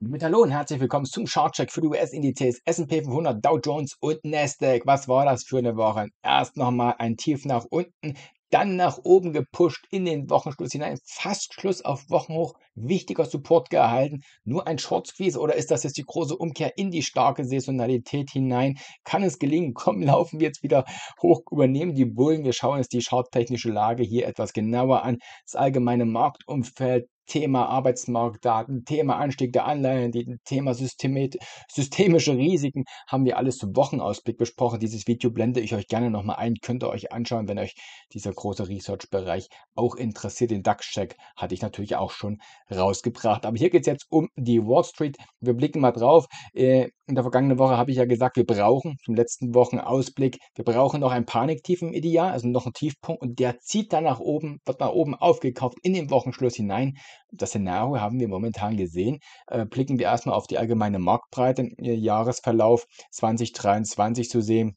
Mit Hallo und herzlich willkommen zum Chartcheck für die US-Indizes S&P 500, Dow Jones und Nasdaq. Was war das für eine Woche? Erst nochmal ein Tief nach unten, dann nach oben gepusht in den Wochenschluss hinein, fast Schluss auf Wochenhoch, wichtiger Support gehalten? Nur ein Short Squeeze oder ist das jetzt die große Umkehr in die starke Saisonalität hinein? Kann es gelingen? Komm, laufen wir jetzt wieder hoch, übernehmen die Bullen. Wir schauen uns die charttechnische Lage hier etwas genauer an. Das allgemeine Marktumfeld, Thema Arbeitsmarktdaten, Thema Anstieg der Anleihen, Thema systemische Risiken haben wir alles zum Wochenausblick besprochen. Dieses Video blende ich euch gerne nochmal ein. Könnt ihr euch anschauen, wenn euch dieser große Research-Bereich auch interessiert. Den DAX-Check hatte ich natürlich auch schon rausgebracht. Aber hier geht es jetzt um die Wall Street. Wir blicken mal drauf. Äh, in der vergangenen Woche habe ich ja gesagt, wir brauchen zum letzten Wochenausblick, wir brauchen noch ein Paniktief im Ideal, also noch einen Tiefpunkt und der zieht dann nach oben, wird nach oben aufgekauft in den Wochenschluss hinein. Das Szenario haben wir momentan gesehen. Äh, blicken wir erstmal auf die allgemeine Marktbreite im äh, Jahresverlauf 2023 zu sehen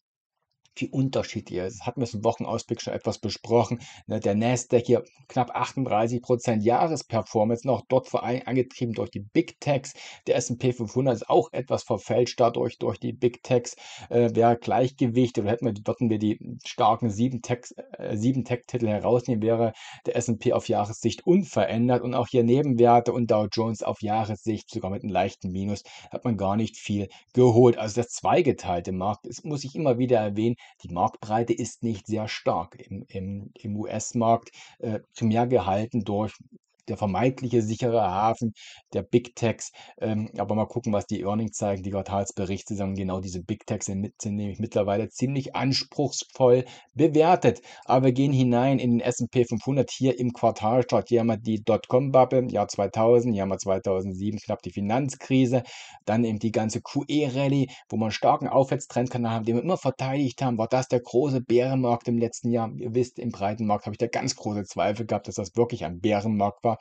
wie unterschiedlich ist. Hatten wir es im Wochenausblick schon etwas besprochen. Ne? Der Nasdaq hier knapp 38 Prozent Jahresperformance, noch dort vor allem angetrieben durch die Big Techs. Der S&P 500 ist auch etwas verfälscht dadurch durch die Big Techs. Äh, wäre Gleichgewicht oder hätten wir, würden wir die starken sieben Techs, äh, sieben Tech-Titel herausnehmen, wäre der S&P auf Jahressicht unverändert und auch hier Nebenwerte und Dow Jones auf Jahressicht sogar mit einem leichten Minus hat man gar nicht viel geholt. Also das zweigeteilte Markt, das muss ich immer wieder erwähnen, die Marktbreite ist nicht sehr stark im, im, im US-Markt, äh, zu mehr gehalten durch der vermeintliche sichere Hafen der Big Techs. Ähm, aber mal gucken, was die Earnings zeigen. Die Quartalsberichte sagen, genau diese Big Techs sind, sind nämlich mittlerweile ziemlich anspruchsvoll bewertet. Aber wir gehen hinein in den S&P 500 hier im Quartalstart. Hier haben wir die Dotcom-Bubble, Jahr 2000, hier haben wir 2007 knapp die Finanzkrise, dann eben die ganze QE-Rallye, wo wir einen starken Aufwärtstrendkanal haben, den wir immer verteidigt haben. War das der große Bärenmarkt im letzten Jahr? Ihr wisst, im Breitenmarkt habe ich da ganz große Zweifel gehabt, dass das wirklich ein Bärenmarkt war.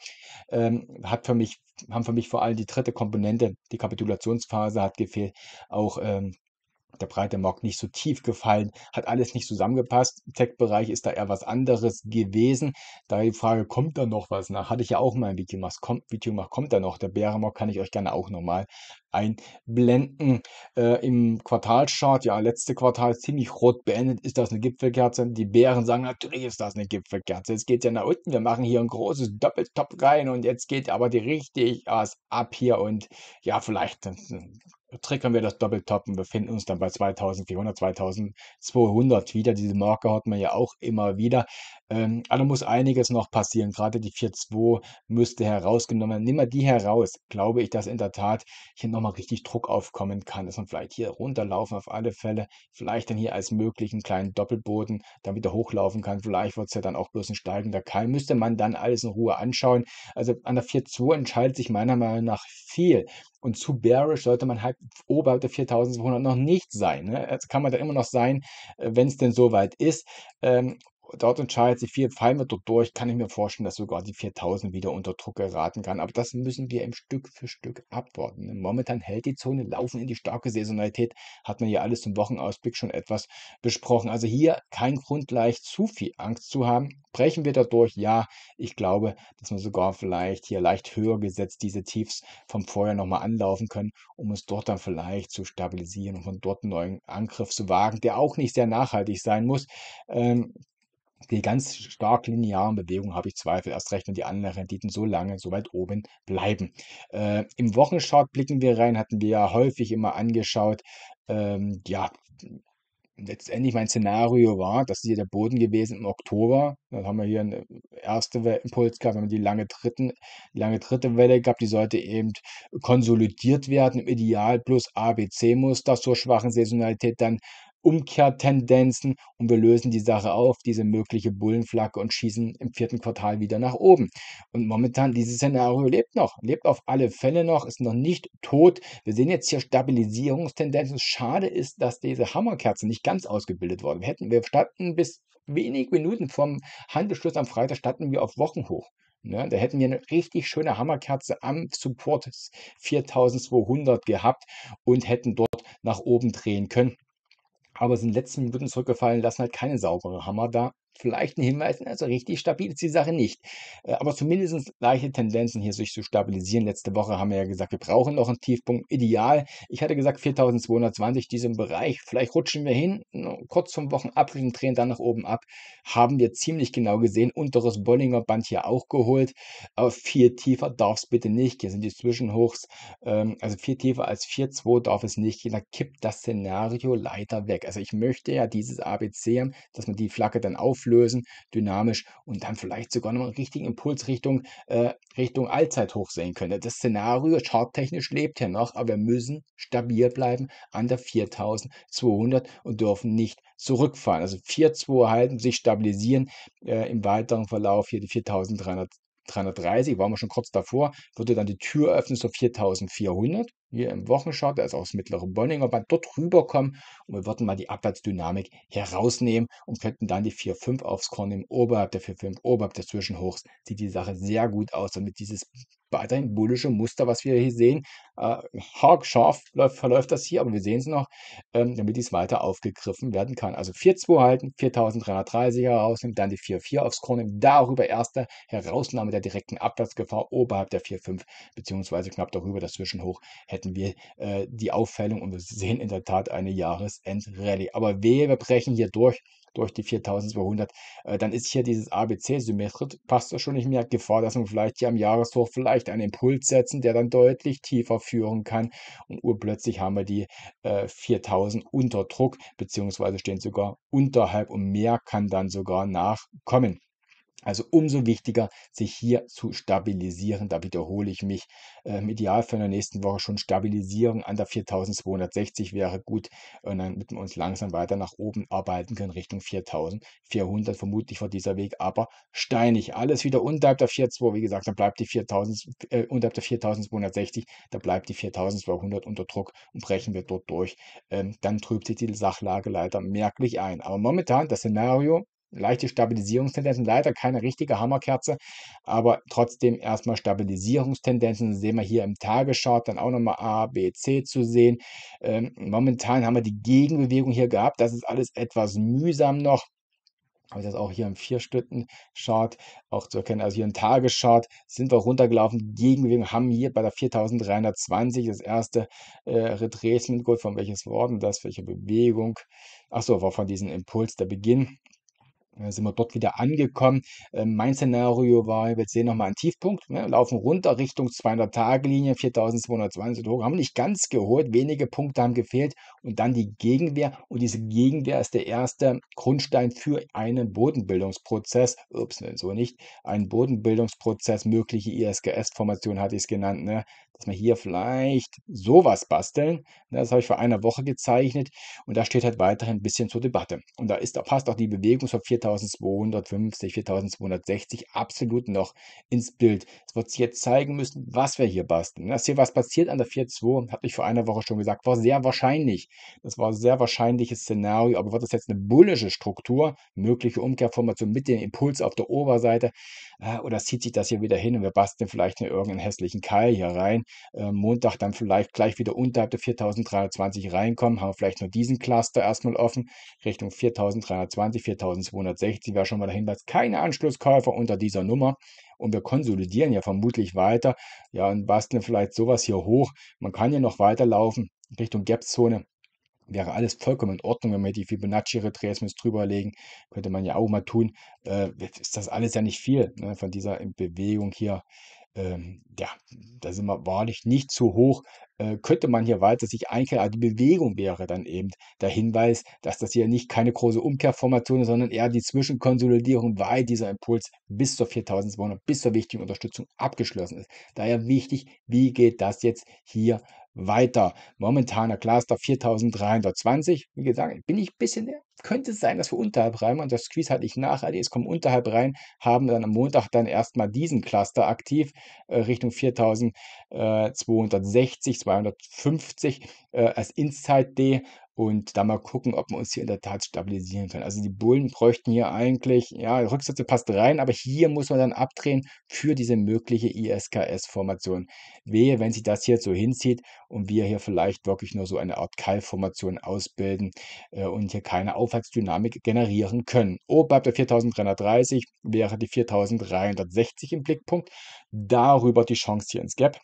Ähm, hat für mich, haben für mich vor allem die dritte Komponente, die Kapitulationsphase hat gefehlt. Auch ähm, der breite Mock nicht so tief gefallen, hat alles nicht zusammengepasst. Im Tech-Bereich ist da eher was anderes gewesen. Da die Frage, kommt da noch was nach? Hatte ich ja auch mal ein Video gemacht. Kommt, Video gemacht, kommt da noch? Der Bärenmock kann ich euch gerne auch nochmal einblenden. Äh, Im Quartalschart, ja, letzte Quartal ziemlich rot beendet. Ist das eine Gipfelkerze? Die Bären sagen, natürlich ist das eine Gipfelkerze. Jetzt geht ja nach unten. Wir machen hier ein großes Doppeltop rein und jetzt geht aber die richtig was ab hier und ja, vielleicht äh, triggern wir das Doppeltoppen, befinden uns dann bei 2400, 2200 wieder. Diese Marke hat man ja auch immer wieder. Ähm, also muss einiges noch passieren. Gerade die 4.2 müsste herausgenommen werden. Nimm mal die heraus. Glaube ich, dass in der Tat hier nochmal richtig Druck aufkommen kann, dass man vielleicht hier runterlaufen auf alle Fälle, vielleicht dann hier als möglichen kleinen Doppelboden dann wieder hochlaufen kann. Vielleicht wird es ja dann auch bloß ein steigender Keil. Müsste man dann alles in Ruhe anschauen. Also an der 4.2 entscheidet sich meiner Meinung nach viel und zu bearish sollte man halt oberhalb der 4200 noch nicht sein. Ne? Das kann man da immer noch sein, äh, wenn es denn soweit ist. Ähm, dort entscheidet sich viel dort durch, kann ich mir vorstellen, dass sogar die 4000 wieder unter Druck geraten kann. Aber das müssen wir im Stück für Stück abwarten. Momentan hält die Zone, laufen in die starke Saisonalität, hat man ja alles zum Wochenausblick schon etwas besprochen. Also hier kein Grund leicht zu viel Angst zu haben. Brechen wir da durch? Ja, ich glaube, dass wir sogar vielleicht hier leicht höher gesetzt diese Tiefs vom Vorjahr nochmal anlaufen können, um uns dort dann vielleicht zu stabilisieren und von dort einen neuen Angriff zu wagen, der auch nicht sehr nachhaltig sein muss. Ähm, die ganz stark linearen Bewegungen habe ich Zweifel, erst recht, wenn die anderen Renditen so lange, so weit oben bleiben. Äh, Im Wochenchart blicken wir rein, hatten wir ja häufig immer angeschaut, ähm, ja, letztendlich mein Szenario war, das ist hier der Boden gewesen im Oktober. Dann haben wir hier eine erste Impuls gehabt, dann haben wir die lange, dritten, lange dritte Welle gehabt, die sollte eben konsolidiert werden, im Ideal plus ABC-Muster zur schwachen Saisonalität dann Umkehrtendenzen und wir lösen die Sache auf, diese mögliche Bullenflagge und schießen im vierten Quartal wieder nach oben. Und momentan, dieses Szenario lebt noch, lebt auf alle Fälle noch, ist noch nicht tot. Wir sehen jetzt hier Stabilisierungstendenzen. Schade ist, dass diese Hammerkerze nicht ganz ausgebildet worden. Wir hätten, wir standen bis wenig Minuten vom Handelsschluss am Freitag standen wir auf Wochenhoch. Ja, ne? da hätten wir eine richtig schöne Hammerkerze am Support 4200 gehabt und hätten dort nach oben drehen können aber sind letzten Minuten zurückgefallen, lassen halt keine saubere Hammer da vielleicht ein Hinweis, also richtig stabil ist die Sache nicht. Äh, aber zumindest leichte Tendenzen hier sich zu stabilisieren. Letzte Woche haben wir ja gesagt, wir brauchen noch einen Tiefpunkt. Ideal. Ich hatte gesagt 4220, diesem Bereich. Vielleicht rutschen wir hin, ne, kurz vom Wochenabschluss und drehen dann nach oben ab. Haben wir ziemlich genau gesehen. Unteres Bollinger Band hier auch geholt. Aber viel tiefer darf es bitte nicht. Hier sind die Zwischenhochs. Ähm, also viel tiefer als 4,2 darf es nicht gehen. Da kippt das Szenario leider weg. Also ich möchte ja dieses ABC dass man die Flagge dann auf auflösen, dynamisch und dann vielleicht sogar noch einen richtigen Impuls Richtung, äh, Richtung Allzeithoch sehen können. Das Szenario charttechnisch lebt ja noch, aber wir müssen stabil bleiben an der 4200 und dürfen nicht zurückfahren. Also 4,2 halten, sich stabilisieren, äh, im weiteren Verlauf hier die 4300. 330, waren wir schon kurz davor, würde dann die Tür öffnen zur 4400 hier im Wochenchart, der ist auch das mittlere Bollinger Band, dort rüberkommen und wir würden mal die Abwärtsdynamik herausnehmen und könnten dann die 4,5 aufs Korn nehmen, oberhalb der 4,5, oberhalb des Zwischenhochs. Sieht die Sache sehr gut aus, damit dieses weiterhin bullische Muster, was wir hier sehen. Äh, Hawkscharf verläuft das hier, aber wir sehen es noch, ähm, damit dies weiter aufgegriffen werden kann. Also 4-2 halten, 4330 herausnehmen, dann die 4-4 aufs Korn nehmen, darüber erste Herausnahme der direkten Abwärtsgefahr oberhalb der 4-5, beziehungsweise knapp darüber dazwischen hoch, hätten wir äh, die Auffällung und wir sehen in der Tat eine Jahresendrallye. Aber wehe, wir brechen hier durch durch die 4200, äh, dann ist hier dieses ABC symmetrisch, passt das schon nicht mehr. Gefahr, dass man vielleicht hier am Jahreshoch vielleicht einen Impuls setzen, der dann deutlich tiefer führen kann und urplötzlich haben wir die äh, 4000 unter Druck, beziehungsweise stehen sogar unterhalb und mehr kann dann sogar nachkommen. Also umso wichtiger, sich hier zu stabilisieren. Da wiederhole ich mich. Äh, Im Idealfall in der nächsten Woche schon Stabilisierung an der 4260 wäre gut. Und dann mit uns langsam weiter nach oben arbeiten können Richtung 4400. Vermutlich war dieser Weg aber steinig. Alles wieder unterhalb der 42, wie gesagt, dann bleibt die 4000, äh, unterhalb der 4260, da bleibt die 4200 unter Druck und brechen wir dort durch. Ähm, dann trübt sich die Sachlage leider merklich ein. Aber momentan das Szenario, leichte Stabilisierungstendenzen, leider keine richtige Hammerkerze, aber trotzdem erstmal Stabilisierungstendenzen. Das sehen wir hier im Tagesschart dann auch nochmal A, B, C zu sehen. Ähm, momentan haben wir die Gegenbewegung hier gehabt. Das ist alles etwas mühsam noch habe ich das auch hier im Vier-Stunden-Chart auch zu erkennen. Also hier im Tageschart sind wir runtergelaufen. Gegenbewegung haben hier bei der 4320 das erste äh, Retracement, gold von welches Worten das, welche Bewegung. Achso, war von diesem Impuls der Beginn. Ja, sind wir dort wieder angekommen. Ähm, mein Szenario war, wir sehen nochmal einen Tiefpunkt, ne, laufen runter Richtung 200-Tage-Linie, 4220 hoch, haben nicht ganz geholt, wenige Punkte haben gefehlt und dann die Gegenwehr. Und diese Gegenwehr ist der erste Grundstein für einen Bodenbildungsprozess, ups, ne, so nicht, einen Bodenbildungsprozess, mögliche ISGS-Formation hatte ich es genannt, ne, dass wir hier vielleicht sowas basteln. Ne, das habe ich vor einer Woche gezeichnet und da steht halt weiterhin ein bisschen zur Debatte. Und da ist, passt auch die Bewegung zur 4.220 4250, 4260 absolut noch ins Bild. Es wird sich jetzt zeigen müssen, was wir hier basteln. Dass hier was passiert an der 4.2, habe ich vor einer Woche schon gesagt, war sehr wahrscheinlich. Das war ein sehr wahrscheinliches Szenario, aber wird das jetzt eine bullische Struktur, mögliche Umkehrformation mit dem Impuls auf der Oberseite äh, oder zieht sich das hier wieder hin und wir basteln vielleicht in irgendeinen hässlichen Keil hier rein. Äh, Montag dann vielleicht gleich wieder unterhalb der 4320 reinkommen, haben wir vielleicht nur diesen Cluster erstmal offen, Richtung 4320, 4200 160 wäre schon mal der Hinweis, keine Anschlusskäufer unter dieser Nummer. Und wir konsolidieren ja vermutlich weiter. Ja, und basteln vielleicht sowas hier hoch. Man kann ja noch weiterlaufen Richtung Gap-Zone. Wäre alles vollkommen in Ordnung, wenn wir die Fibonacci-Retracements drüberlegen. Könnte man ja auch mal tun. Äh, ist das alles ja nicht viel ne, von dieser Bewegung hier ähm, ja, da sind wir wahrlich nicht zu hoch. Äh, könnte man hier weiter sich einkehren, aber die Bewegung wäre dann eben der Hinweis, dass das hier nicht keine große Umkehrformation ist, sondern eher die Zwischenkonsolidierung, weil dieser Impuls bis zur 4200, bis zur wichtigen Unterstützung abgeschlossen ist. Daher wichtig, wie geht das jetzt hier weiter. Momentaner Cluster 4320. Wie gesagt, bin ich ein bisschen, könnte sein, dass wir unterhalb rein und das Squeeze hatte ich nachher. ADS kommen unterhalb rein, haben dann am Montag dann erstmal diesen Cluster aktiv äh, Richtung 4260, 250 äh, äh, als Inside D und da mal gucken, ob wir uns hier in der Tat stabilisieren können. Also die Bullen bräuchten hier eigentlich, ja, Rücksätze passt rein, aber hier muss man dann abdrehen für diese mögliche ISKS-Formation. Wehe, wenn sich das hier so hinzieht und wir hier vielleicht wirklich nur so eine Art Keilformation ausbilden äh, und hier keine Aufwärtsdynamik generieren können. Oben oh, bleibt der 4330, wäre die 4360 im Blickpunkt. Darüber die Chance hier ins Gap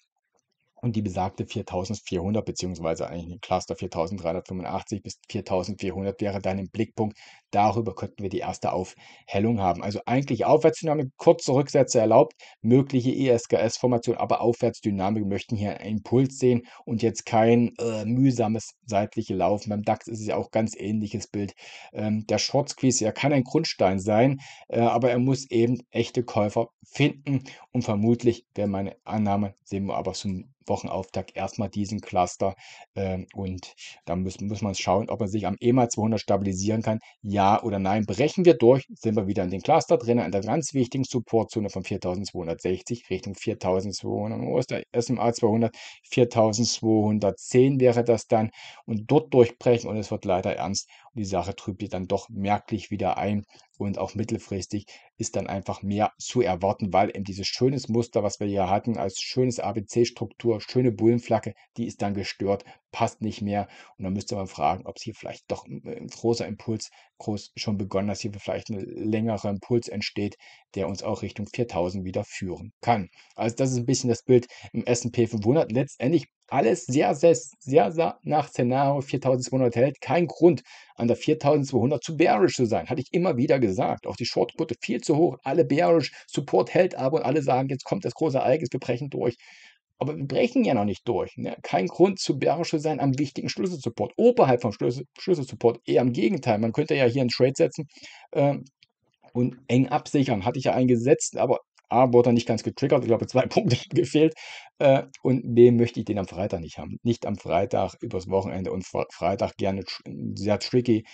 und die besagte 4400 beziehungsweise eigentlich ein Cluster 4385 bis 4400 wäre dann im Blickpunkt. Darüber könnten wir die erste Aufhellung haben. Also eigentlich Aufwärtsdynamik, kurze Rücksätze erlaubt, mögliche ESKS-Formation, aber Aufwärtsdynamik wir möchten hier einen Impuls sehen und jetzt kein äh, mühsames seitliche Laufen. Beim DAX ist es ja auch ganz ähnliches Bild. Ähm, der Short Squeeze, er kann ein Grundstein sein, äh, aber er muss eben echte Käufer finden und vermutlich wäre meine Annahme, sehen wir aber zum Wochenauftakt erstmal diesen Cluster. Ähm, und da muss, muss man schauen, ob man sich am EMA 200 stabilisieren kann. Ja oder nein. Brechen wir durch, sind wir wieder in den Cluster drin, in der ganz wichtigen Supportzone von 4260 Richtung 4200. Wo ist der SMA 200? 4210 wäre das dann. Und dort durchbrechen und es wird leider ernst. Die Sache trübt sich dann doch merklich wieder ein und auch mittelfristig ist dann einfach mehr zu erwarten, weil eben dieses schönes Muster, was wir hier hatten, als schönes ABC-Struktur, schöne Bullenflagge, die ist dann gestört passt nicht mehr. Und dann müsste man fragen, ob es hier vielleicht doch äh, ein großer Impuls groß schon begonnen, hat, dass hier vielleicht ein längerer Impuls entsteht, der uns auch Richtung 4000 wieder führen kann. Also das ist ein bisschen das Bild im S&P 500. Letztendlich alles sehr, sehr, sehr, sehr nach Szenario 4200 hält. Kein Grund, an der 4200 zu bearish zu sein. Hatte ich immer wieder gesagt. Auch die Shortquote viel zu hoch. Alle bearish. Support hält aber und alle sagen, jetzt kommt das große Ereignis, wir brechen durch. Aber wir brechen ja noch nicht durch. Ne? Kein Grund zu bärisch zu sein am wichtigen Schlüsselsupport. Oberhalb vom Schlüssel, Schlüsselsupport eher im Gegenteil. Man könnte ja hier einen Trade setzen ähm, und eng absichern. Hatte ich ja einen gesetzt, aber A, wurde nicht ganz getriggert. Ich glaube, zwei Punkte haben gefehlt. Äh, und B, möchte ich den am Freitag nicht haben. Nicht am Freitag übers Wochenende und Freitag gerne sehr tricky.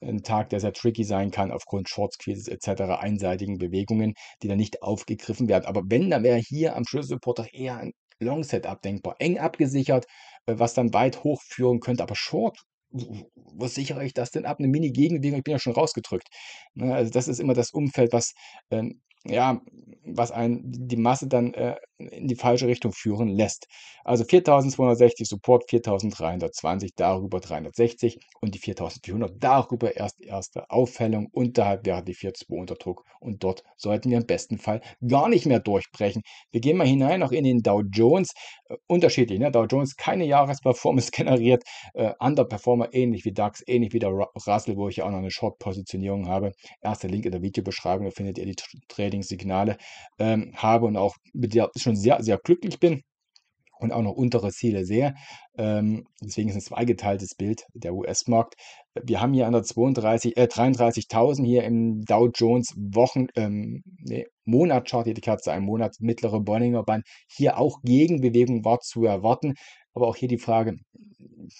Ein Tag, der sehr tricky sein kann aufgrund Short Squeezes etc. einseitigen Bewegungen, die dann nicht aufgegriffen werden. Aber wenn, dann wäre hier am Schlüsselsupport eher ein Long-Set abdenkbar. Eng abgesichert, äh, was dann weit hoch führen könnte, aber Short wo sichere ich das denn ab? Eine Mini-Gegenbewegung, ich bin ja schon rausgedrückt. Ne? Also das ist immer das Umfeld, was ähm, ja, was einen die Masse dann äh, in die falsche Richtung führen lässt. Also 4260 Support, 4320 darüber 360 und die 4400 darüber erst erste Auffällung. Unterhalb wäre die 42 unter Druck und dort sollten wir im besten Fall gar nicht mehr durchbrechen. Wir gehen mal hinein noch in den Dow Jones. Äh, unterschiedlich, ne? Dow Jones keine Jahresperformance generiert, äh, Underperformer ähnlich wie DAX, ähnlich wie der Russell, wo ich ja auch noch eine Short-Positionierung habe. Erster Link in der Videobeschreibung, da findet ihr die Trading-Signale ähm, habe und auch mit der schon schon sehr, sehr glücklich bin und auch noch untere Ziele sehe. Ähm, deswegen ist ein zweigeteiltes Bild der US-Markt. Wir haben hier an der 32, äh, 33.000 hier im Dow Jones Wochen, ähm, nee, Monatschart, die Katze, ein Monat, mittlere Bollinger Band. Hier auch Gegenbewegung war zu erwarten. Aber auch hier die Frage,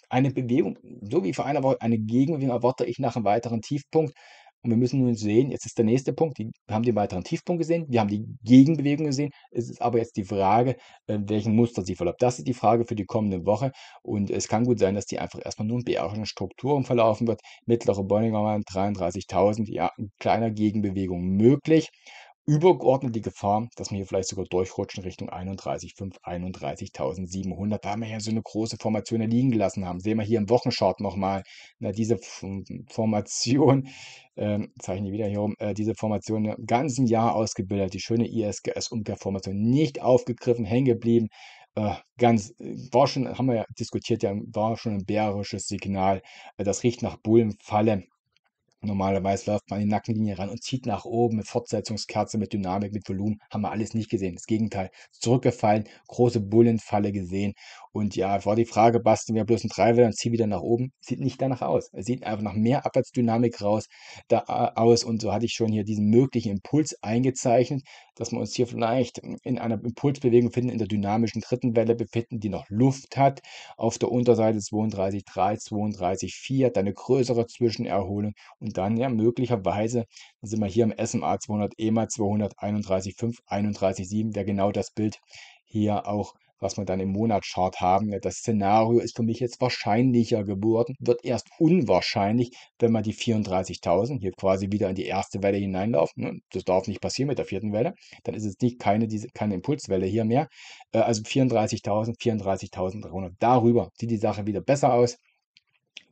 eine Bewegung, so wie vor einer Woche, eine Gegenbewegung erwarte ich nach einem weiteren Tiefpunkt. Und wir müssen nun sehen, jetzt ist der nächste Punkt, wir haben den weiteren Tiefpunkt gesehen, wir haben die Gegenbewegung gesehen, es ist aber jetzt die Frage, äh, welchen Muster sie verläuft. Das ist die Frage für die kommende Woche und es kann gut sein, dass die einfach erstmal nur in bärischen Strukturen verlaufen wird. Mittlere Bollinger 33.000, ja, in kleiner Gegenbewegung möglich übergeordnet die Gefahr, dass wir hier vielleicht sogar durchrutschen Richtung 31.5, 31.700, da wir ja so eine große Formation liegen gelassen haben. Sehen wir hier im Wochenchart nochmal, na, diese Formation, äh, zeichne ich wieder hier rum, äh, diese Formation im ganzen Jahr ausgebildet, die schöne ISGS-Umkehrformation, nicht aufgegriffen, hängen geblieben, äh, ganz, äh, war schon, haben wir ja diskutiert, ja, war schon ein bärisches Signal, äh, das riecht nach Bullenfalle Normalerweise läuft man in die Nackenlinie ran und zieht nach oben mit Fortsetzungskerze, mit Dynamik, mit Volumen. Haben wir alles nicht gesehen. Das Gegenteil. Zurückgefallen, große Bullenfalle gesehen. Und ja, war die Frage, basteln wir bloß ein Dreiwähler und ziehen wieder nach oben? Sieht nicht danach aus. Es Sieht einfach nach mehr Abwärtsdynamik raus, da, äh, aus. Und so hatte ich schon hier diesen möglichen Impuls eingezeichnet, dass wir uns hier vielleicht in einer Impulsbewegung finden, in der dynamischen dritten Welle befinden, die noch Luft hat. Auf der Unterseite 32,3, 32,4, dann eine größere Zwischenerholung und dann ja möglicherweise dann sind wir hier im SMA 200 EMA 231,5, 31,7 wäre genau das Bild hier auch was wir dann im Monatschart haben. Das Szenario ist für mich jetzt wahrscheinlicher geworden, wird erst unwahrscheinlich, wenn man die 34.000 hier quasi wieder in die erste Welle hineinlaufen. Das darf nicht passieren mit der vierten Welle. Dann ist es nicht keine, diese, keine Impulswelle hier mehr. Äh, also 34.000, 34.300. Darüber sieht die Sache wieder besser aus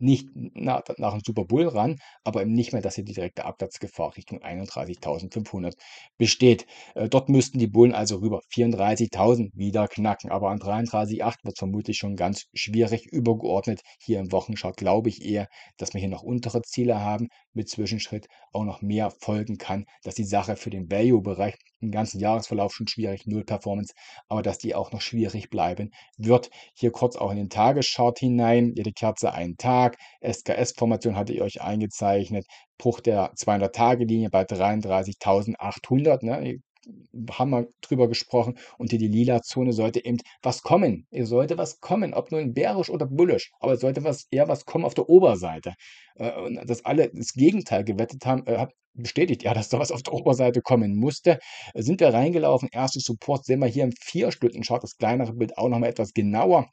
nicht nach, nach dem Super Bowl ran, aber eben nicht mehr, dass hier die direkte Abwärtsgefahr Richtung 31.500 besteht. Äh, dort müssten die Bullen also rüber 34.000 wieder knacken, aber an 33.8 wird vermutlich schon ganz schwierig übergeordnet. Hier im Wochenschau glaube ich eher, dass wir hier noch untere Ziele haben, mit Zwischenschritt auch noch mehr folgen kann, dass die Sache für den Value-Bereich im ganzen Jahresverlauf schon schwierig, null Performance, aber dass die auch noch schwierig bleiben wird. Hier kurz auch in den Tagesschart hinein, jede Kerze einen Tag Tag, SKS-Formation hatte ich euch eingezeichnet, Bruch der 200-Tage-Linie bei 33.800, ne? haben wir drüber gesprochen und die, die lila Zone sollte eben was kommen. Es sollte was kommen, ob nun bärisch oder bullisch, aber es sollte was, eher was kommen auf der Oberseite. Äh, und dass alle das Gegenteil gewettet haben, äh, hat bestätigt, ja, dass da was auf der Oberseite kommen musste. Äh, sind wir reingelaufen, erste Support sehen wir hier im 4-Stunden-Chart, das kleinere Bild auch nochmal etwas genauer.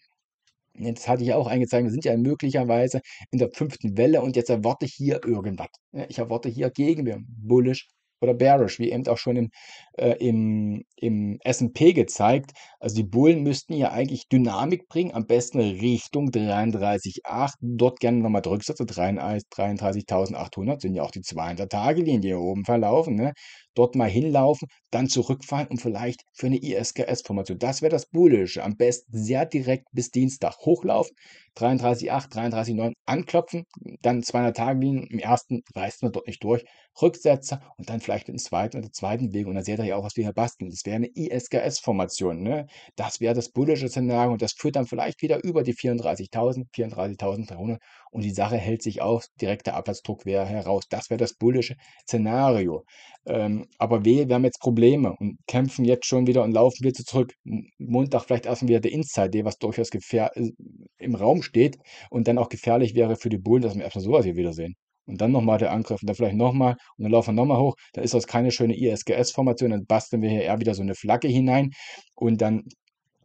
Jetzt hatte ich auch eingezeichnet, wir sind ja möglicherweise in der fünften Welle und jetzt erwarte ich hier irgendwas. Ne? Ich erwarte hier Gegenwehr, bullish oder bearish, wie eben auch schon im, äh, im, im S&P gezeigt. Also die Bullen müssten ja eigentlich Dynamik bringen, am besten Richtung 33,8, dort gerne nochmal Drücksätze, 33.800 sind ja auch die 200-Tage-Linie hier oben verlaufen, ne? dort mal hinlaufen, dann zurückfahren und vielleicht für eine ISKS-Formation. Das wäre das Bullische. Am besten sehr direkt bis Dienstag hochlaufen, 33,8, 33,9 anklopfen, dann 200 Tage liegen. Im ersten reißt man dort nicht durch. Rücksetzer und dann vielleicht den zweiten oder zweiten Weg. Und dann seht ihr ja auch, was wir hier basteln. Das wäre eine ISKS-Formation. Ne? Das wäre das Bullische Szenario und das führt dann vielleicht wieder über die 34.000, 34.300 und die Sache hält sich auf, direkter Abwärtsdruck wäre heraus. Das wäre das bullische Szenario. Ähm, aber wehe, wir haben jetzt Probleme und kämpfen jetzt schon wieder und laufen wieder zurück. Montag vielleicht erstmal wieder der Inside Day, was durchaus gefähr äh, im Raum steht und dann auch gefährlich wäre für die Bullen, dass wir erstmal sowas hier wiedersehen. Und dann nochmal der Angriff und dann vielleicht nochmal und dann laufen wir nochmal hoch. Dann ist das keine schöne ISGS-Formation, dann basteln wir hier eher wieder so eine Flagge hinein und dann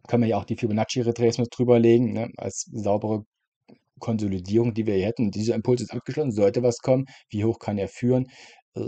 können wir ja auch die Fibonacci-Retracements drüberlegen, ne, als saubere Konsolidierung, die wir hier hätten. Dieser Impuls ist abgeschlossen, sollte was kommen. Wie hoch kann er führen? Äh,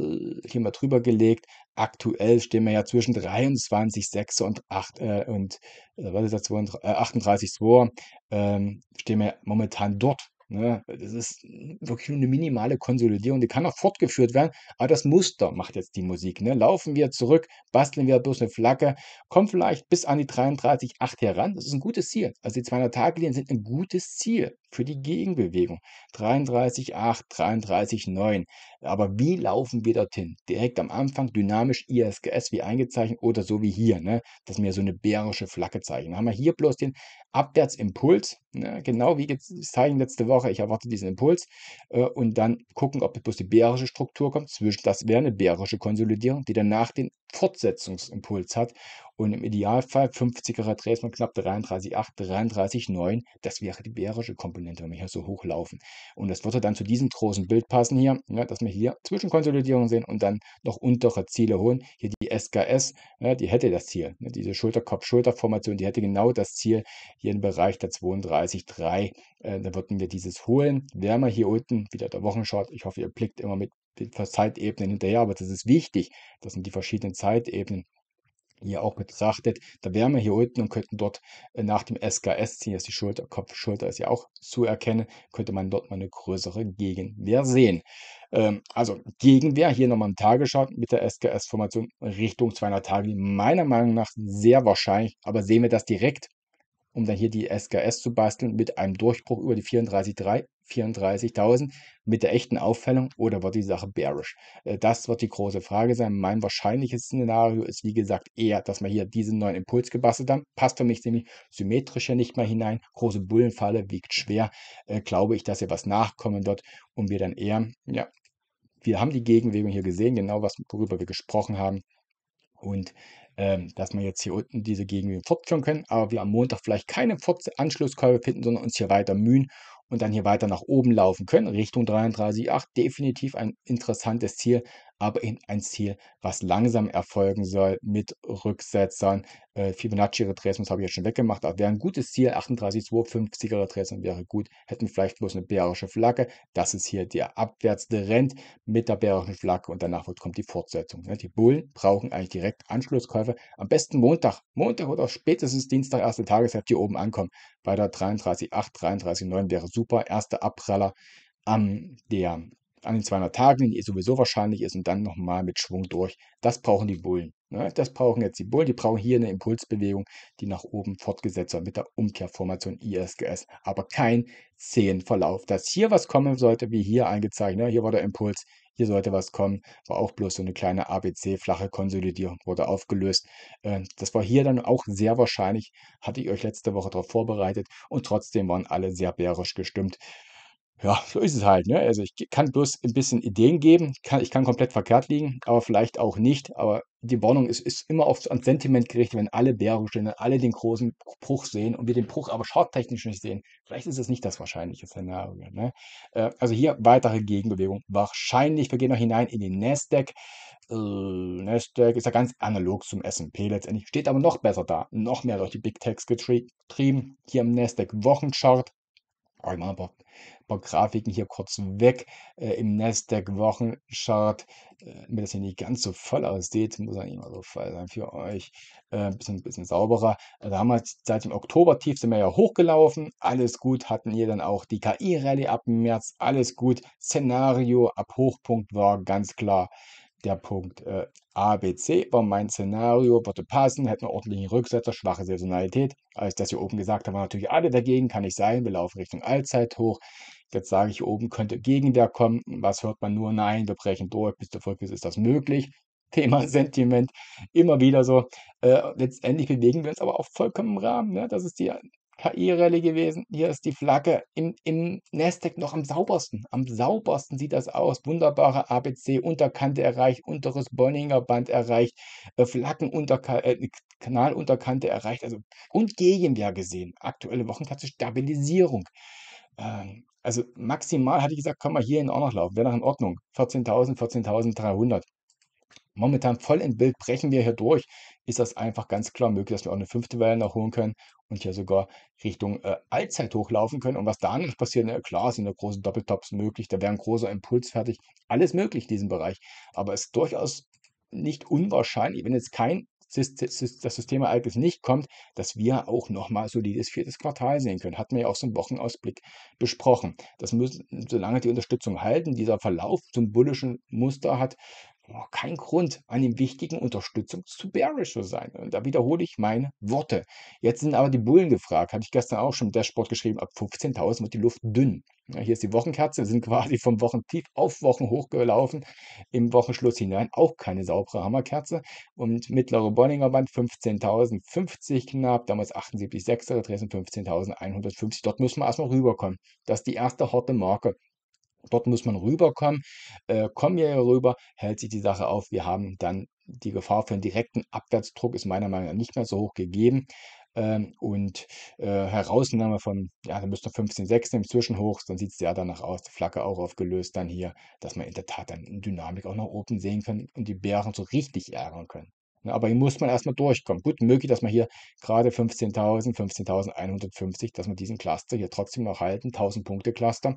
hier mal drüber gelegt. Aktuell stehen wir ja zwischen 23, 6 und 8 äh, und äh, was ist das, 32, äh, 38, 2, ähm, stehen wir momentan dort. Ne? Das ist wirklich nur eine minimale Konsolidierung, die kann auch fortgeführt werden, aber das Muster macht jetzt die Musik. Ne? Laufen wir zurück, basteln wir bloß eine Flagge, kommen vielleicht bis an die 33,8 heran. Das ist ein gutes Ziel. Also die 200-Tage-Linien sind ein gutes Ziel für die Gegenbewegung. 33,8, 33,9. Aber wie laufen wir dorthin? Direkt am Anfang dynamisch ISGS wie eingezeichnet oder so wie hier, ne? dass wir so eine bärische Flagge zeichnen. Dann haben wir hier bloß den Abwärtsimpuls, ne? genau wie gezeichnet letzte Woche. Ich erwarte diesen Impuls äh, und dann gucken, ob bloß die bärische Struktur kommt. Zwischen, das wäre eine bärische Konsolidierung, die danach den Fortsetzungsimpuls hat und im Idealfall 50er Drehs von knapp 33,8, 33,9. Das wäre die bärische Komponente, wenn wir hier so hochlaufen. Und das würde dann zu diesem großen Bild passen hier, ja, dass wir hier Zwischenkonsolidierung sehen und dann noch untere Ziele holen. Hier die SKS, ja, die hätte das Ziel. Ne, diese schulterkopf schulterformation die hätte genau das Ziel hier im Bereich der 32,3. Äh, da würden wir dieses holen. Wärmer hier unten, wieder der Wochenschart. Ich hoffe, ihr blickt immer mit Zeitebenen hinterher, aber das ist wichtig. Das sind die verschiedenen Zeitebenen hier auch betrachtet, da wären wir hier unten und könnten dort äh, nach dem SKS ziehen, ist die Schulter, Kopf, Schulter ist ja auch zu erkennen, könnte man dort mal eine größere Gegenwehr sehen. Ähm, also Gegenwehr hier nochmal im Tagesschau mit der SKS-Formation Richtung 200 Tage, meiner Meinung nach sehr wahrscheinlich, aber sehen wir das direkt um dann hier die SKS zu basteln mit einem Durchbruch über die 34.3, 34.000 mit der echten Auffällung oder wird die Sache bearish? Äh, das wird die große Frage sein. Mein wahrscheinliches Szenario ist, wie gesagt, eher, dass wir hier diesen neuen Impuls gebastelt haben. Passt für mich nämlich ja nicht mal hinein. Große Bullenfalle wiegt schwer. Äh, glaube ich, dass hier was nachkommen wird und wir dann eher, ja, wir haben die Gegenbewegung hier gesehen, genau was, worüber wir gesprochen haben. Und ähm, dass wir jetzt hier unten diese Gegenwind fortführen können, aber wir am Montag vielleicht keine Fort Anschlusskolbe finden, sondern uns hier weiter mühen und dann hier weiter nach oben laufen können, Richtung 33,8. Definitiv ein interessantes Ziel, aber in ein Ziel, was langsam erfolgen soll mit Rücksetzern. Äh, Fibonacci-Retracements habe ich jetzt schon weggemacht, aber wäre ein gutes Ziel. 38,250er Retracement wäre gut. Hätten vielleicht bloß eine bärische Flagge. Das ist hier der abwärtste Rent mit der bärischen Flagge und danach kommt die Fortsetzung. Ne? Die Bullen brauchen eigentlich direkt Anschlusskäufe. Am besten Montag. Montag oder spätestens Dienstag, erste Tagesheft hier oben ankommen. Bei der 33,8, 33,9 wäre super. Erste Abpraller an der an den 200 Tagen, die eh sowieso wahrscheinlich ist, und dann nochmal mit Schwung durch. Das brauchen die Bullen. Ne? Das brauchen jetzt die Bullen. Die brauchen hier eine Impulsbewegung, die nach oben fortgesetzt wird mit der Umkehrformation ISGS. Aber kein Zehenverlauf. Dass hier was kommen sollte, wie hier eingezeichnet. Ne? Hier war der Impuls, hier sollte was kommen. War auch bloß so eine kleine ABC-flache Konsolidierung, wurde aufgelöst. Ähm, das war hier dann auch sehr wahrscheinlich, hatte ich euch letzte Woche darauf vorbereitet und trotzdem waren alle sehr bärisch gestimmt. Ja, so ist es halt. Ne? Also ich kann bloß ein bisschen Ideen geben. Kann, ich kann komplett verkehrt liegen, aber vielleicht auch nicht. Aber die Warnung ist, ist immer oft ans Sentiment gerichtet, wenn alle Bärungsstände, alle den großen Bruch sehen und wir den Bruch aber charttechnisch nicht sehen. Vielleicht ist es nicht das wahrscheinliche Szenario. Ne? Äh, also hier weitere Gegenbewegung. Wahrscheinlich, wir gehen noch hinein in den Nasdaq. Äh, Nasdaq ist ja ganz analog zum S&P letztendlich, steht aber noch besser da. Noch mehr durch die Big Techs getrieben. Hier im Nasdaq Wochenchart Räumen wir ein paar, Grafiken hier kurz weg. Äh, Im Nasdaq-Wochenchart, äh, damit das hier nicht ganz so voll aussieht, muss ja nicht immer so voll sein für euch. Ein äh, bisschen, bisschen sauberer. Also haben wir seit dem Oktober-Tief sind wir ja hochgelaufen. Alles gut, hatten hier dann auch die KI-Rallye ab März. Alles gut. Szenario ab Hochpunkt war ganz klar der Punkt äh, A, war mein Szenario, würde passen, hätten einen ordentlichen Rücksetzer, schwache Saisonalität. Als das hier oben gesagt haben, natürlich alle dagegen, kann nicht sein, wir laufen Richtung Allzeit hoch. Jetzt sage ich oben, könnte Gegenwehr kommen. Was hört man nur? Nein, wir brechen durch, bis du folgst, ist das möglich. Thema Sentiment, immer wieder so. Äh, letztendlich bewegen wir uns aber auf vollkommen Rahmen. Ne? Das ist die KI-Rallye gewesen. Hier ist die Flagge im, im Nasdaq noch am saubersten. Am saubersten sieht das aus. Wunderbare ABC, Unterkante erreicht, unteres Bonninger Band erreicht, äh, Flaggenunterkante, äh, Kanalunterkante erreicht. Also und Gegenwehr gesehen. Aktuelle Wochenkarte Stabilisierung. Ähm, also maximal hatte ich gesagt, kann man hierhin auch noch laufen. Wäre noch in Ordnung. 14.000, 14.300. Momentan voll im Bild brechen wir hier durch ist das einfach ganz klar möglich, dass wir auch eine fünfte Welle nachholen können und hier sogar Richtung äh, Allzeit hochlaufen können. Und was da danach passiert, na klar, sind da große Doppeltops möglich, da wäre ein großer Impuls fertig. Alles möglich in diesem Bereich. Aber es ist durchaus nicht unwahrscheinlich, wenn jetzt kein das Systemereignis nicht kommt, dass wir auch nochmal solides viertes Quartal sehen können. Hatten wir ja auch so einen Wochenausblick besprochen. Das müssen, solange die Unterstützung halten, dieser Verlauf zum bullischen Muster hat, oh, kein Grund, an dem wichtigen Unterstützung zu bearish zu sein. Und da wiederhole ich meine Worte. Jetzt sind aber die Bullen gefragt. Hatte ich gestern auch schon im Dashboard geschrieben, ab 15.000 wird die Luft dünn. Ja, hier ist die Wochenkerze, sind quasi vom Wochentief auf Wochenhoch gelaufen, im Wochenschluss hinein auch keine saubere Hammerkerze. Und mittlere Bollinger Band 15.050 knapp, damals 78,6er, 15.150. Dort muss man erstmal rüberkommen. Das ist die erste harte Marke. Dort muss man rüberkommen. Äh, kommen wir hier rüber, hält sich die Sache auf. Wir haben dann die Gefahr für einen direkten Abwärtsdruck ist meiner Meinung nach nicht mehr so hoch gegeben. Ähm, und äh, Herausnahme von, ja, dann müsste 15,6 im Zwischenhoch, dann sieht es ja danach aus, die Flagge auch aufgelöst dann hier, dass man in der Tat dann Dynamik auch nach oben sehen kann und die Bären so richtig ärgern können. Ne, aber hier muss man erstmal durchkommen. Gut möglich, dass man hier gerade 15.000, 15.150, dass man diesen Cluster hier trotzdem noch halten, 1000 Punkte Cluster.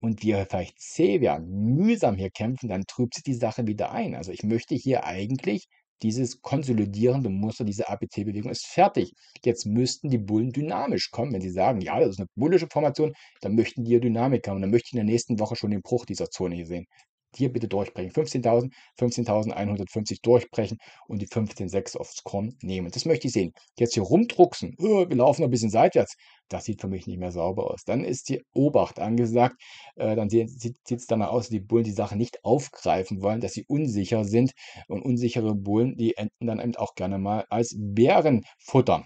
Und wir vielleicht C werden, mühsam hier kämpfen, dann trübt sich die Sache wieder ein. Also ich möchte hier eigentlich dieses konsolidierende Muster, diese APT-Bewegung ist fertig. Jetzt müssten die Bullen dynamisch kommen. Wenn sie sagen, ja, das ist eine bullische Formation, dann möchten die ja Dynamik haben. Und dann möchte ich in der nächsten Woche schon den Bruch dieser Zone hier sehen hier bitte durchbrechen. 15.000, 15.150 durchbrechen und die 15.6 aufs Korn nehmen. Das möchte ich sehen. Jetzt hier rumdrucksen, oh, wir laufen noch ein bisschen seitwärts, das sieht für mich nicht mehr sauber aus. Dann ist die Obacht angesagt, äh, dann sieht es danach aus, die Bullen die Sache nicht aufgreifen wollen, dass sie unsicher sind und unsichere Bullen, die enden dann eben auch gerne mal als Bärenfutter.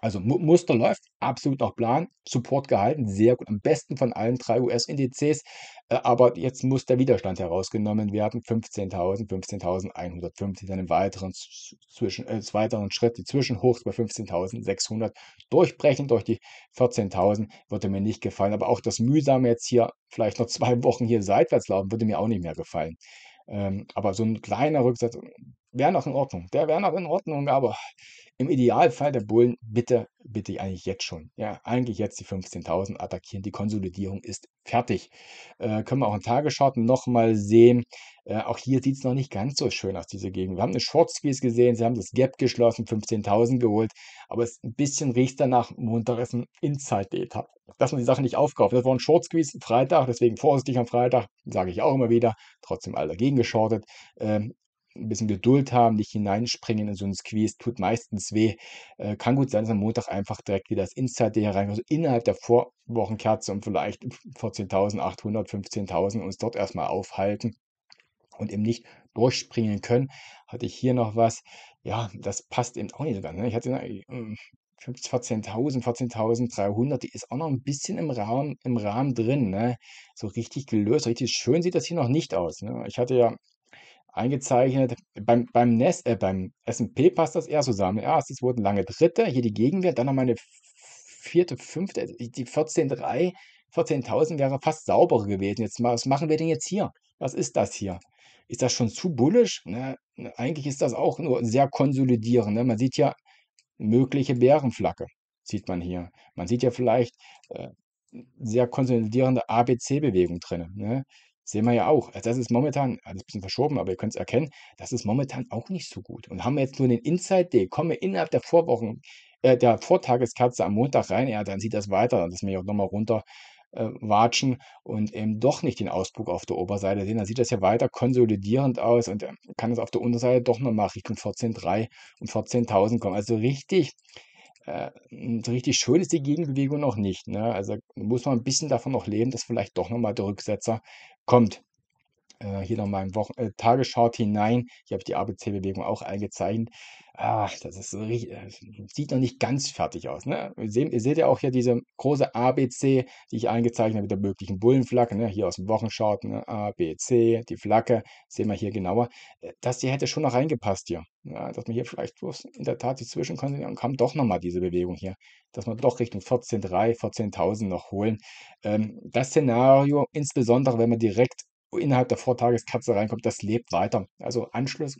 Also Mu- Muster läuft absolut nach Plan, Support gehalten, sehr gut, am besten von allen drei US-Indizes. Äh, aber jetzt muss der Widerstand herausgenommen werden, 15.000, 15.150, dann im weiteren, zwischen, äh, weiteren Schritt die Zwischenhochs bei 15.600 durchbrechen durch die 14.000 würde mir nicht gefallen. Aber auch das mühsame jetzt hier, vielleicht noch zwei Wochen hier seitwärts laufen, würde mir auch nicht mehr gefallen. Ähm, aber so ein kleiner Rücksatz äh, wäre noch in Ordnung. Der wäre noch in Ordnung, aber im Idealfall der Bullen bitte, bitte eigentlich jetzt schon. Ja, eigentlich jetzt die 15.000 attackieren. Die Konsolidierung ist fertig. Äh, können wir auch in Tagesscharten nochmal sehen. Äh, auch hier sieht es noch nicht ganz so schön aus, diese Gegend. Wir haben eine Short Squeeze gesehen, sie haben das Gap geschlossen, 15.000 geholt. Aber es ein bisschen riecht danach, Montag ist ein Inside-Date Dass man die Sache nicht aufkauft. Das war ein Short Squeeze Freitag, deswegen vorsichtig am Freitag, sage ich auch immer wieder. Trotzdem all dagegen geschortet. Ähm, ein bisschen Geduld haben, nicht hineinspringen in so ein Squeeze, tut meistens weh. Äh, kann gut sein, dass am Montag einfach direkt wieder das Inside-Day hereinkommt, also innerhalb der Vorwochenkerze und vielleicht 14.800, 15.000 uns dort erstmal aufhalten und eben nicht durchspringen können. Hatte ich hier noch was, ja, das passt eben auch nicht so ganz. Ne? Ich hatte äh, 14.000, 14.300, die ist auch noch ein bisschen im Rahmen, im Rahmen drin. Ne? So richtig gelöst, richtig schön sieht das hier noch nicht aus. Ne? Ich hatte ja eingezeichnet. Beim, beim, Nest, äh, beim S&P passt das eher zusammen. Ja, es wurden lange Dritte, hier die Gegenwert, dann noch eine vierte, fünfte, die 14.3, 14.000 wäre fast sauberer gewesen. Jetzt was machen wir denn jetzt hier? Was ist das hier? Ist das schon zu bullisch? Ne? ne eigentlich ist das auch nur sehr konsolidierend. Ne? Man sieht ja mögliche Bärenflagge, sieht man hier. Man sieht ja vielleicht äh, sehr konsolidierende ABC-Bewegung drin. Ne? Sehen wir ja auch. Also das ist momentan, das ist ein bisschen verschoben, aber ihr könnt es erkennen, das ist momentan auch nicht so gut. Und haben wir jetzt nur den Inside Day, kommen wir innerhalb der Vorwochen, äh, der Vortageskerze am Montag rein, ja, dann sieht das weiter, dass wir ja auch nochmal runter äh, watschen und eben doch nicht den Ausbruch auf der Oberseite sehen, dann sieht das ja weiter konsolidierend aus und ähm, kann es auf der Unterseite doch nochmal Richtung 14.3 und 14.000 kommen. Also richtig, äh, so richtig schön ist die Gegenbewegung noch nicht. Ne? Also muss man ein bisschen davon noch leben, dass vielleicht doch nochmal der Rücksetzer kommt äh, hier nochmal im Wochen äh, Tagesschau hinein. Hier habe ich die ABC-Bewegung auch eingezeichnet. Ach, das ist richtig, äh, sieht noch nicht ganz fertig aus. Ne? Ihr, seht, ihr seht ja auch hier diese große ABC, die ich eingezeichnet habe mit der möglichen Bullenflagge. Ne? Hier aus dem Wochenschart, ne? ABC, die Flagge, sehen wir hier genauer. Äh, das hier hätte schon noch reingepasst hier. Ja, dass man hier vielleicht bloß in der Tat die Zwischenkonsolidierung kam, doch nochmal diese Bewegung hier, dass man doch Richtung 14.3, 14.000 noch holen. Ähm, das Szenario, insbesondere wenn man direkt innerhalb der Vortageskatze reinkommt, das lebt weiter. Also Anschluss,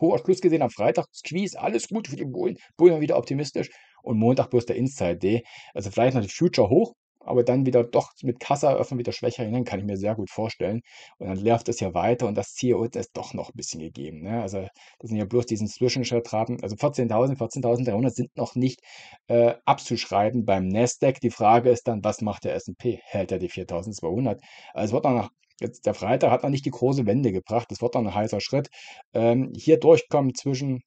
hoher Schluss gesehen am Freitag, Squeeze, alles gut für die Bullen, Bullen wieder optimistisch und Montag bloß der Inside Day. Also vielleicht noch die Future hoch, aber dann wieder doch mit Kassa eröffnen, wieder schwächer hinein, kann ich mir sehr gut vorstellen. Und dann läuft es ja weiter und das CEO ist doch noch ein bisschen gegeben. Ne? Also das sind ja bloß diesen Zwischenschritt-Raten. Also 14.000, 14.300 sind noch nicht äh, abzuschreiben beim Nasdaq. Die Frage ist dann, was macht der S&P? Hält er die 4.200? Also es wird noch nach Jetzt der Freitag hat noch nicht die große Wende gebracht. Das wird dann ein heißer Schritt. Ähm, hier durchkommen zwischen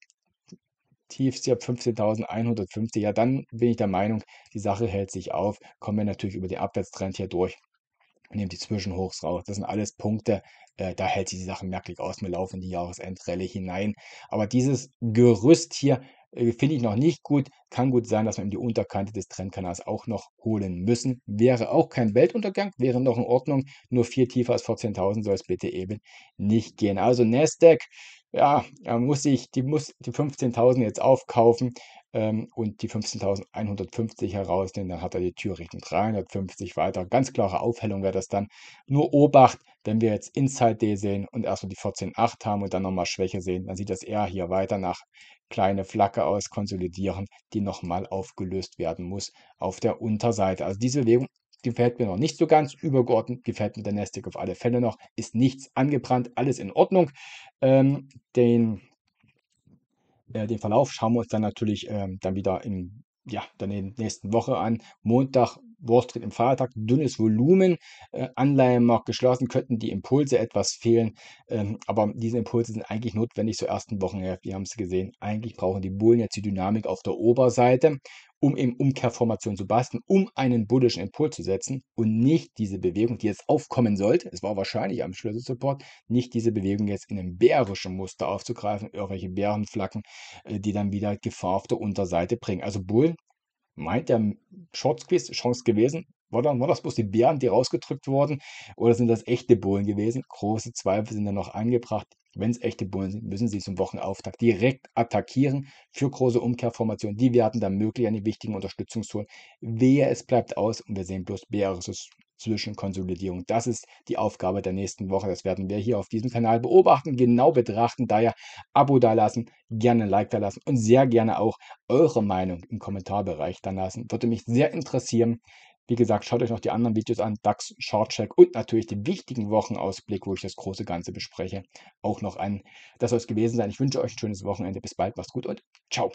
tiefst hier 15.150. Ja, dann bin ich der Meinung, die Sache hält sich auf. Kommen wir natürlich über den Abwärtstrend hier durch. Nehmen die Zwischenhochs raus. Das sind alles Punkte, äh, da hält sich die Sache merklich aus. Wir laufen in die Jahresendrallye hinein. Aber dieses Gerüst hier äh, finde ich noch nicht gut. Kann gut sein, dass wir ihm die Unterkante des Trendkanals auch noch holen müssen. Wäre auch kein Weltuntergang, wäre noch in Ordnung. Nur vier tiefer als 14.000 soll es bitte eben nicht gehen. Also Nasdaq, ja, muss ich, die muss die 15.000 jetzt aufkaufen ähm, und die 15.150 herausnehmen, dann hat er die Tür Richtung 350 weiter. Ganz klare Aufhellung wäre das dann. Nur Obacht, wenn wir jetzt Inside D sehen und erstmal die 14.8 haben und dann nochmal Schwäche sehen, dann sieht das eher hier weiter nach kleine Flagge aus konsolidieren, die nochmal aufgelöst werden muss auf der Unterseite. Also diese Bewegung gefällt mir noch nicht so ganz. Übergeordnet gefällt mir der Nasdaq auf alle Fälle noch. Ist nichts angebrannt, alles in Ordnung. Ähm, den äh, den Verlauf schauen wir uns dann natürlich ähm, dann wieder in ja, dann in der nächsten Woche an. Montag Wall Street im Fahrtag, dünnes Volumen, äh, Anleihenmarkt geschlossen, könnten die Impulse etwas fehlen, ähm, aber diese Impulse sind eigentlich notwendig zur ersten Wochenhälfte. Wir haben es gesehen, eigentlich brauchen die Bullen jetzt die Dynamik auf der Oberseite, um eben Umkehrformation zu basteln, um einen bullischen Impuls zu setzen und nicht diese Bewegung, die jetzt aufkommen sollte, es war wahrscheinlich am Schlüsselsupport, nicht diese Bewegung jetzt in einem bärischen Muster aufzugreifen, irgendwelche Bärenflacken, äh, die dann wieder Gefahr auf der Unterseite bringen. Also Bullen meint der Shortsquiz Chance gewesen? War dann, waren das bloß die Bären, die rausgedrückt wurden? Oder sind das echte Bullen gewesen? Große Zweifel sind da noch angebracht. Wenn es echte Bullen sind, müssen sie zum Wochenauftakt direkt attackieren für große Umkehrformationen. Die werden dann möglich an die wichtigen Unterstützungszonen. Wehe, es bleibt aus und wir sehen bloß bärisches Zwischenkonsolidierung. Das ist die Aufgabe der nächsten Woche. Das werden wir hier auf diesem Kanal beobachten, genau betrachten. Daher Abo dalassen, gerne ein Like dalassen und sehr gerne auch eure Meinung im Kommentarbereich dalassen. Würde mich sehr interessieren. Wie gesagt, schaut euch noch die anderen Videos an, DAX, Shortcheck und natürlich den wichtigen Wochenausblick, wo ich das große Ganze bespreche, auch noch an. Das soll es gewesen sein. Ich wünsche euch ein schönes Wochenende. Bis bald, macht's gut und ciao.